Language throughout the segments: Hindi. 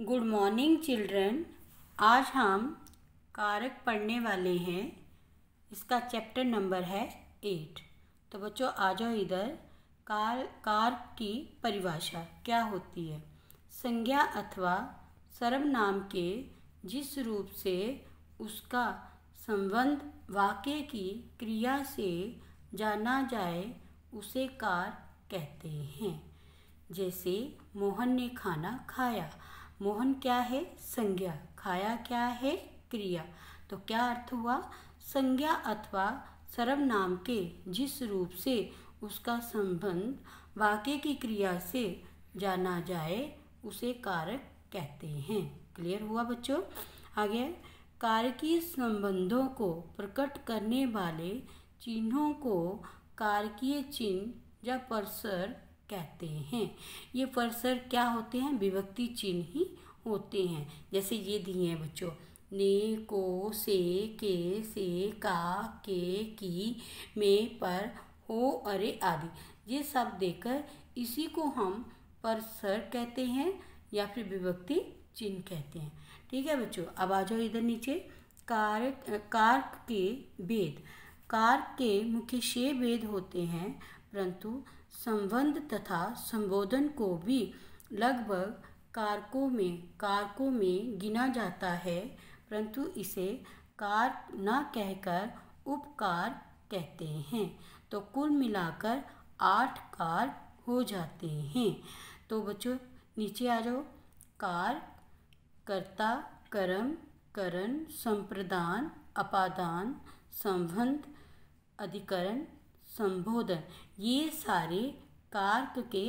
गुड मॉर्निंग चिल्ड्रन आज हम कारक पढ़ने वाले हैं इसका चैप्टर नंबर है एट तो बच्चों आ जाओ इधर कार कारक की परिभाषा क्या होती है संज्ञा अथवा सर्वनाम के जिस रूप से उसका संबंध वाक्य की क्रिया से जाना जाए उसे कार कहते हैं जैसे मोहन ने खाना खाया मोहन क्या है संज्ञा खाया क्या है क्रिया तो क्या अर्थ हुआ संज्ञा अथवा सर्वनाम के जिस रूप से उसका संबंध वाक्य की क्रिया से जाना जाए उसे कारक कहते हैं क्लियर हुआ बच्चों आगे कारकीय संबंधों को प्रकट करने वाले चिन्हों को कारकीय चिन्ह या परसर कहते हैं ये परसर क्या होते हैं विभक्ति चिन्ह ही होते हैं जैसे ये दिए हैं बच्चों ने को से के से का के की में पर हो अरे आदि ये सब देकर इसी को हम परसर कहते हैं या फिर विभक्ति चिन्ह कहते हैं ठीक है बच्चों अब आ जाओ इधर नीचे कार कार्क के वेद कार्क के मुख्य छः वेद होते हैं परंतु संबंध तथा संबोधन को भी लगभग कारकों में कारकों में गिना जाता है परंतु इसे कार न कहकर उपकार कहते हैं तो कुल मिलाकर आठ कार हो जाते हैं तो बच्चों नीचे आ जाओ कार कर्ता कर्म करण संप्रदान अपादान संबंध अधिकरण संबोधन ये सारे कार्क के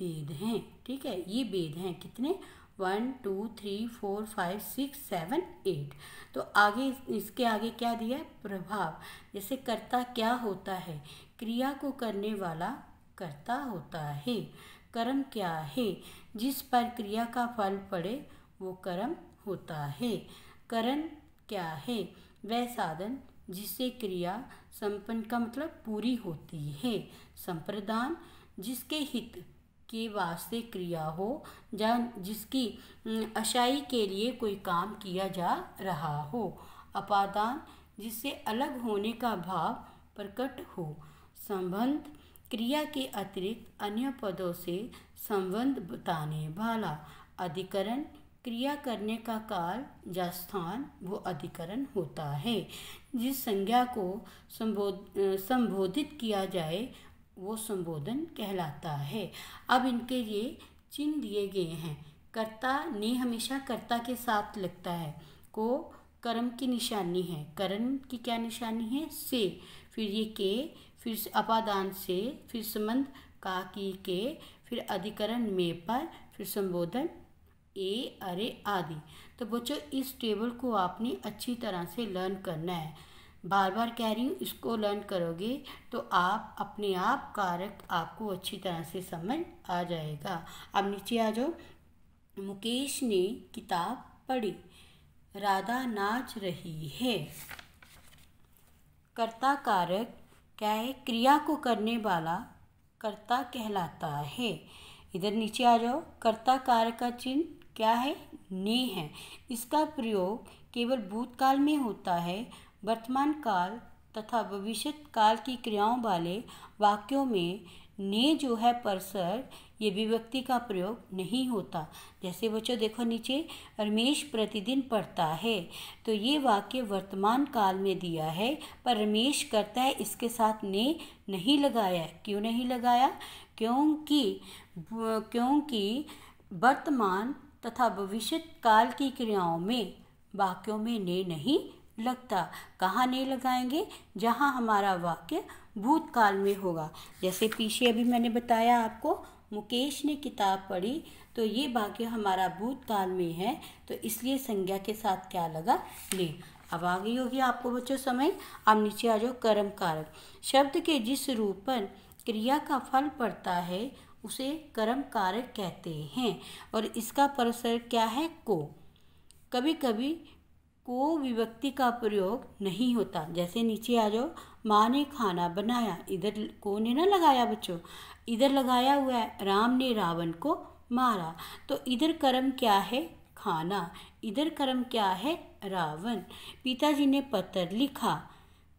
वेद हैं ठीक है ये वेद हैं कितने one two three four five six seven eight तो आगे इसके आगे क्या दिया है प्रभाव जैसे कर्ता क्या होता है क्रिया को करने वाला कर्ता होता है कर्म क्या है जिस पर क्रिया का फल पड़े वो कर्म होता है करण क्या है वह साधन जिससे क्रिया संपन्न का मतलब पूरी होती है संप्रदान जिसके हित के वास्ते क्रिया हो या जिसकी अशाई के लिए कोई काम किया जा रहा हो अपादान जिससे अलग होने का भाव प्रकट हो संबंध क्रिया के अतिरिक्त अन्य पदों से संबंध बताने वाला अधिकरण क्रिया करने का काल या स्थान वो अधिकरण होता है जिस संज्ञा को संबोध संबोधित किया जाए वो संबोधन कहलाता है अब इनके ये चिन्ह दिए गए हैं कर्ता ने हमेशा कर्ता के साथ लगता है को कर्म की निशानी है कर्म की क्या निशानी है से फिर ये के फिर अपादान से फिर संबंध का की के फिर अधिकरण में पर फिर संबोधन ए अरे आदि तो बच्चों इस टेबल को आपने अच्छी तरह से लर्न करना है बार बार कह रही हूँ इसको लर्न करोगे तो आप अपने आप कारक आपको अच्छी तरह से समझ आ जाएगा अब नीचे आ जाओ मुकेश ने किताब पढ़ी राधा नाच रही है कर्ता कारक क्या है क्रिया को करने वाला कर्ता कहलाता है इधर नीचे आ जाओ कर्ता कारक का चिन्ह क्या है ने है इसका प्रयोग केवल भूतकाल में होता है वर्तमान काल तथा भविष्य काल की क्रियाओं वाले वाक्यों में ने जो है परसर ये विभक्ति का प्रयोग नहीं होता जैसे बच्चों देखो नीचे रमेश प्रतिदिन पढ़ता है तो ये वाक्य वर्तमान काल में दिया है पर रमेश करता है इसके साथ ने नहीं लगाया क्यों नहीं लगाया क्योंकि क्योंकि वर्तमान तथा भविष्य काल की क्रियाओं में वाक्यों में ने नहीं लगता कहाँ नहीं लगाएंगे जहाँ हमारा वाक्य भूतकाल में होगा जैसे पीछे अभी मैंने बताया आपको मुकेश ने किताब पढ़ी तो ये वाक्य हमारा भूतकाल में है तो इसलिए संज्ञा के साथ क्या लगा ने अब आ गई होगी आपको बच्चों समय अब नीचे आ जाओ कर्म कारक शब्द के जिस रूप पर क्रिया का फल पड़ता है उसे कर्म कारक कहते हैं और इसका परसर क्या है को कभी कभी को विभक्ति का प्रयोग नहीं होता जैसे नीचे आ जाओ माँ ने खाना बनाया इधर को ने ना लगाया बच्चों इधर लगाया हुआ है राम ने रावण को मारा तो इधर कर्म क्या है खाना इधर कर्म क्या है रावण पिताजी ने पत्र लिखा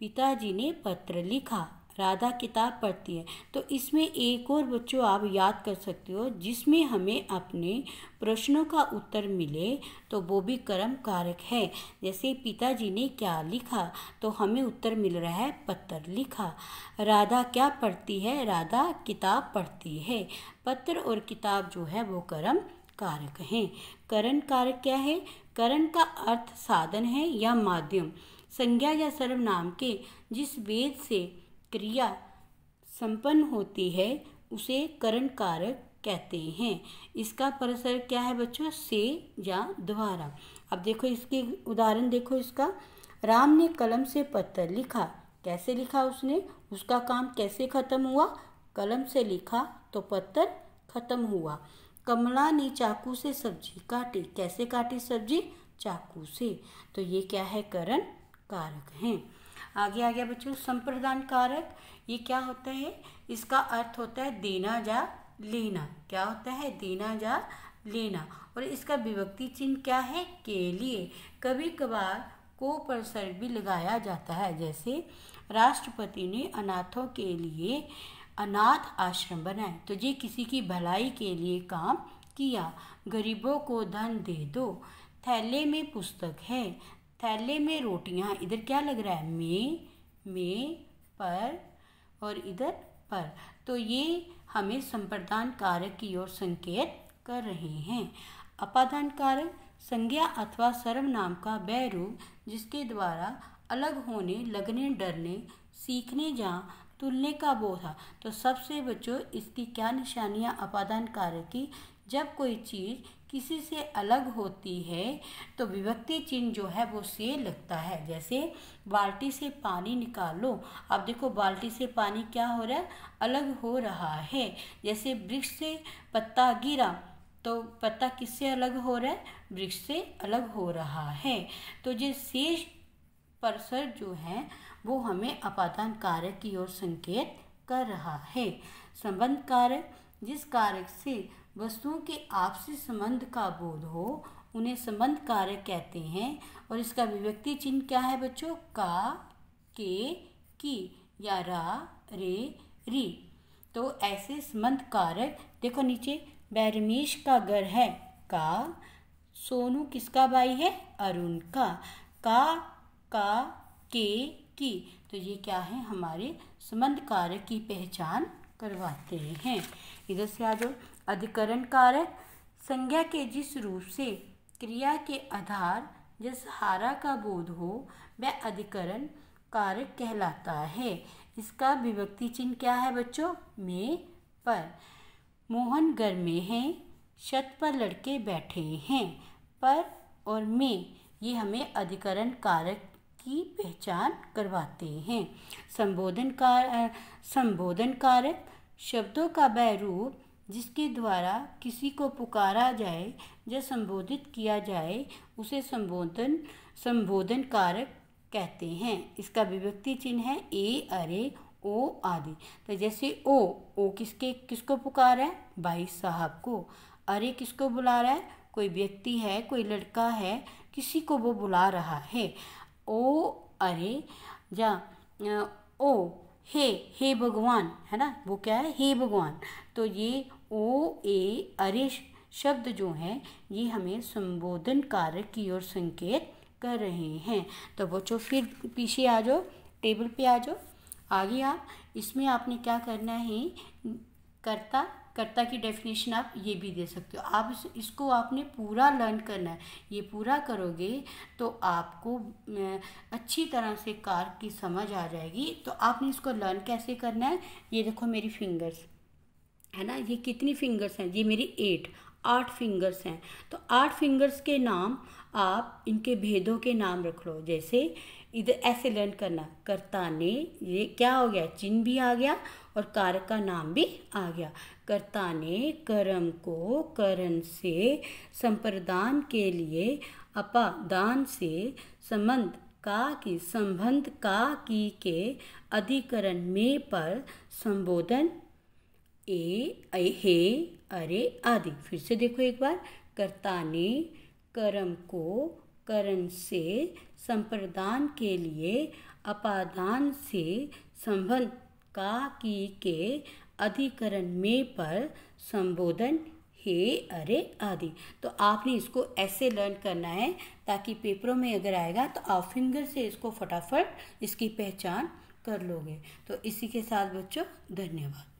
पिताजी ने पत्र लिखा राधा किताब पढ़ती है तो इसमें एक और बच्चों आप याद कर सकते हो जिसमें हमें अपने प्रश्नों का उत्तर मिले तो वो भी कर्म कारक है जैसे पिताजी ने क्या लिखा तो हमें उत्तर मिल रहा है पत्र लिखा राधा क्या पढ़ती है राधा किताब पढ़ती है पत्र और किताब जो है वो कर्म कारक हैं करण कारक क्या है करण का अर्थ साधन है या माध्यम संज्ञा या सर्वनाम के जिस वेद से क्रिया संपन्न होती है उसे करण कारक कहते हैं इसका परिसर क्या है बच्चों से या द्वारा अब देखो इसके उदाहरण देखो इसका राम ने कलम से पत्थर लिखा कैसे लिखा उसने उसका काम कैसे ख़त्म हुआ कलम से लिखा तो पत्थर ख़त्म हुआ कमला ने चाकू से सब्जी काटी कैसे काटी सब्जी चाकू से तो ये क्या है करण कारक हैं आगे आ गया बच्चों संप्रदान कारक ये क्या होता है इसका अर्थ होता है देना जा लेना क्या होता है देना जा लेना और इसका विभक्ति चिन्ह क्या है के लिए कभी कभार को परसर भी लगाया जाता है जैसे राष्ट्रपति ने अनाथों के लिए अनाथ आश्रम बनाए तो ये किसी की भलाई के लिए काम किया गरीबों को धन दे दो थैले में पुस्तक है थैले में रोटियां इधर क्या लग रहा है में में पर और इधर पर तो ये हमें संप्रदान कारक की ओर संकेत कर रहे हैं अपादान कारक संज्ञा अथवा सर्वनाम का वह रूप जिसके द्वारा अलग होने लगने डरने सीखने या तुलने का बोध था तो सबसे बच्चों इसकी क्या निशानियाँ अपादान कारक की जब कोई चीज़ किसी से अलग होती है तो विभक्ति चिन्ह जो है वो से लगता है जैसे बाल्टी से पानी निकालो अब देखो बाल्टी से पानी क्या हो रहा है अलग हो रहा है जैसे वृक्ष से पत्ता गिरा तो पत्ता किससे अलग हो रहा है वृक्ष से अलग हो रहा है तो ये शेष परसर जो है वो हमें अपादान कारक की ओर संकेत कर रहा है संबंध कारक जिस कारक से वस्तुओं के आपसी संबंध का बोध हो उन्हें संबंध कार्य कहते हैं और इसका विव्यक्ति चिन्ह क्या है बच्चों का के की या रा रे री तो ऐसे संबंध कारक देखो नीचे बैरमेश का घर है का सोनू किसका भाई है अरुण का का का के की तो ये क्या है हमारे संबंध कारक की पहचान करवाते हैं इधर से आ जाओ अधिकरण कारक संज्ञा के जिस रूप से क्रिया के आधार जिस हारा का बोध हो वह अधिकरण कारक कहलाता है इसका विभक्ति चिन्ह क्या है बच्चों में पर मोहन घर में है छत पर लड़के बैठे हैं पर और में ये हमें अधिकरण कारक की पहचान करवाते हैं संबोधन कार संबोधन कारक शब्दों का वह रूप जिसके द्वारा किसी को पुकारा जाए या संबोधित किया जाए उसे संबोधन संबोधन कारक कहते हैं इसका विभक्ति चिन्ह है ए अरे ओ आदि तो जैसे ओ ओ किसके किसको पुकार है भाई साहब को अरे किसको बुला रहा है कोई व्यक्ति है कोई लड़का है किसी को वो बुला रहा है ओ अरे या ओ हे हे भगवान है ना वो क्या है हे भगवान तो ये ओ ए अरे शब्द जो हैं ये हमें संबोधन कारक की ओर संकेत कर रहे हैं तो बच्चों फिर पीछे आ जाओ टेबल पे आ जाओ आगे आप इसमें आपने क्या करना है कर्ता कर्ता की डेफिनेशन आप ये भी दे सकते हो आप इस, इसको आपने पूरा लर्न करना है ये पूरा करोगे तो आपको अच्छी तरह से कार की समझ आ जाएगी तो आपने इसको लर्न कैसे करना है ये देखो मेरी फिंगर्स है ना ये कितनी फिंगर्स हैं ये मेरी एट आठ फिंगर्स हैं तो आठ फिंगर्स के नाम आप इनके भेदों के नाम रख लो जैसे इधर ऐसे लर्न करना कर्ता ने ये क्या हो गया चिन्ह भी आ गया और कारक का नाम भी आ गया कर्ता ने कर्म को करण से संप्रदान के लिए अपादान से संबंध का की संबंध का की के अधिकरण में पर संबोधन ए, ए हे अरे आदि फिर से देखो एक बार कर्ता ने कर्म को करण से संप्रदान के लिए अपादान से संबंध का की के अधिकरण में पर संबोधन हे अरे आदि तो आपने इसको ऐसे लर्न करना है ताकि पेपरों में अगर आएगा तो आप फिंगर से इसको फटाफट इसकी पहचान कर लोगे तो इसी के साथ बच्चों धन्यवाद